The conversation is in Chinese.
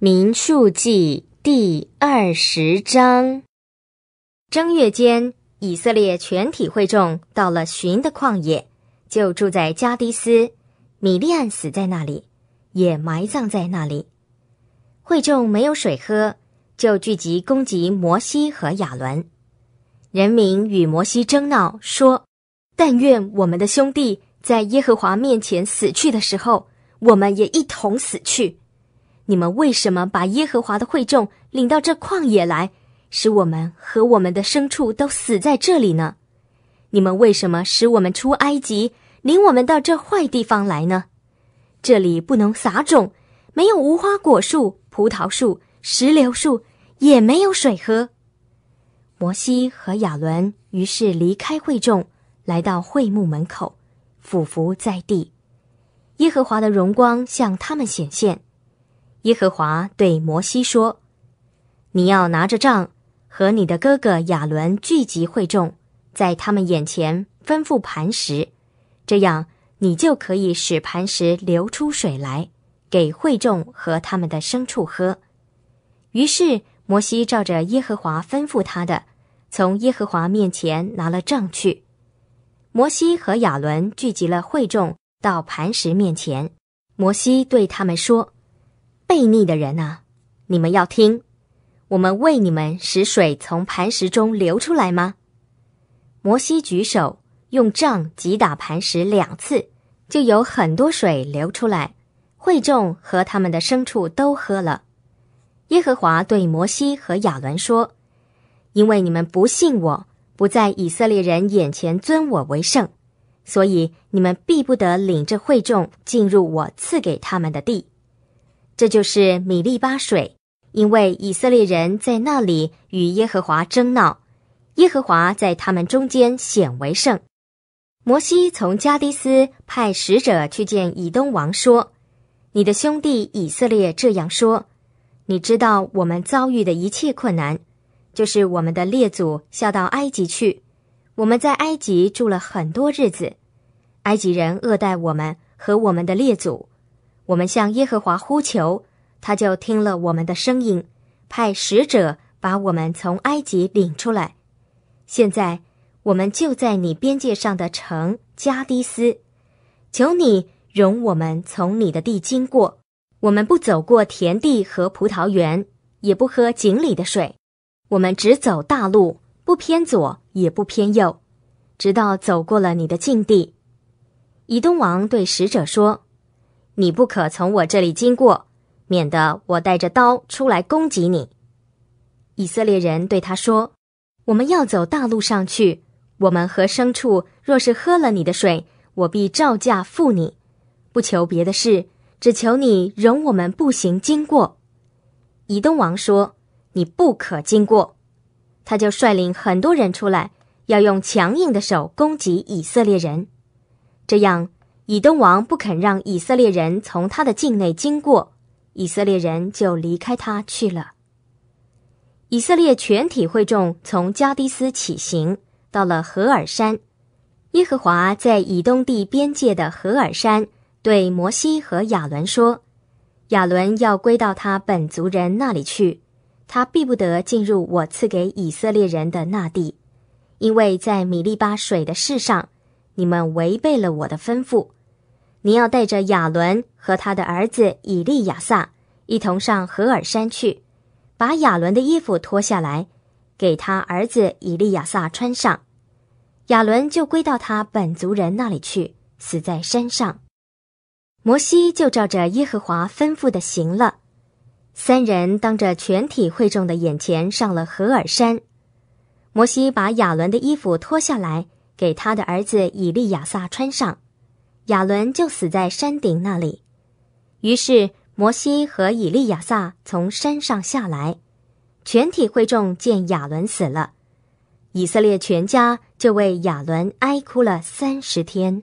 《民数记》第二十章：正月间，以色列全体会众到了寻的旷野，就住在加迪斯。米利安死在那里，也埋葬在那里。会众没有水喝，就聚集攻击摩西和亚伦。人民与摩西争闹，说：“但愿我们的兄弟在耶和华面前死去的时候，我们也一同死去。”你们为什么把耶和华的会众领到这旷野来，使我们和我们的牲畜都死在这里呢？你们为什么使我们出埃及，领我们到这坏地方来呢？这里不能撒种，没有无花果树、葡萄树、石榴树，也没有水喝。摩西和亚伦于是离开会众，来到会幕门口，俯伏在地，耶和华的荣光向他们显现。耶和华对摩西说：“你要拿着杖，和你的哥哥亚伦聚集会众，在他们眼前吩咐磐石，这样你就可以使磐石流出水来，给会众和他们的牲畜喝。”于是摩西照着耶和华吩咐他的，从耶和华面前拿了杖去。摩西和亚伦聚集了会众到磐石面前，摩西对他们说。悖逆的人啊，你们要听，我们为你们使水从磐石中流出来吗？摩西举手用杖击打磐石两次，就有很多水流出来，会众和他们的牲畜都喝了。耶和华对摩西和亚伦说：“因为你们不信我，不在以色列人眼前尊我为圣，所以你们必不得领着会众进入我赐给他们的地。”这就是米利巴水，因为以色列人在那里与耶和华争闹，耶和华在他们中间显为圣。摩西从迦迪斯派使者去见以东王，说：“你的兄弟以色列这样说，你知道我们遭遇的一切困难，就是我们的列祖下到埃及去，我们在埃及住了很多日子，埃及人恶待我们和我们的列祖。”我们向耶和华呼求，他就听了我们的声音，派使者把我们从埃及领出来。现在我们就在你边界上的城加迪斯，求你容我们从你的地经过。我们不走过田地和葡萄园，也不喝井里的水，我们只走大路，不偏左也不偏右，直到走过了你的境地。以东王对使者说。你不可从我这里经过，免得我带着刀出来攻击你。以色列人对他说：“我们要走大路上去，我们和牲畜若是喝了你的水，我必照价付你，不求别的事，只求你容我们步行经过。”以东王说：“你不可经过。”他就率领很多人出来，要用强硬的手攻击以色列人，这样。以东王不肯让以色列人从他的境内经过，以色列人就离开他去了。以色列全体会众从加迪斯起行，到了何尔山。耶和华在以东地边界的何尔山对摩西和亚伦说：“亚伦要归到他本族人那里去，他必不得进入我赐给以色列人的那地，因为在米利巴水的事上。”你们违背了我的吩咐，你要带着亚伦和他的儿子以利亚撒一同上何尔山去，把亚伦的衣服脱下来，给他儿子以利亚撒穿上。亚伦就归到他本族人那里去，死在山上。摩西就照着耶和华吩咐的行了。三人当着全体会众的眼前上了何尔山，摩西把亚伦的衣服脱下来。给他的儿子以利亚撒穿上，亚伦就死在山顶那里。于是摩西和以利亚撒从山上下来，全体会众见亚伦死了，以色列全家就为亚伦哀哭了三十天。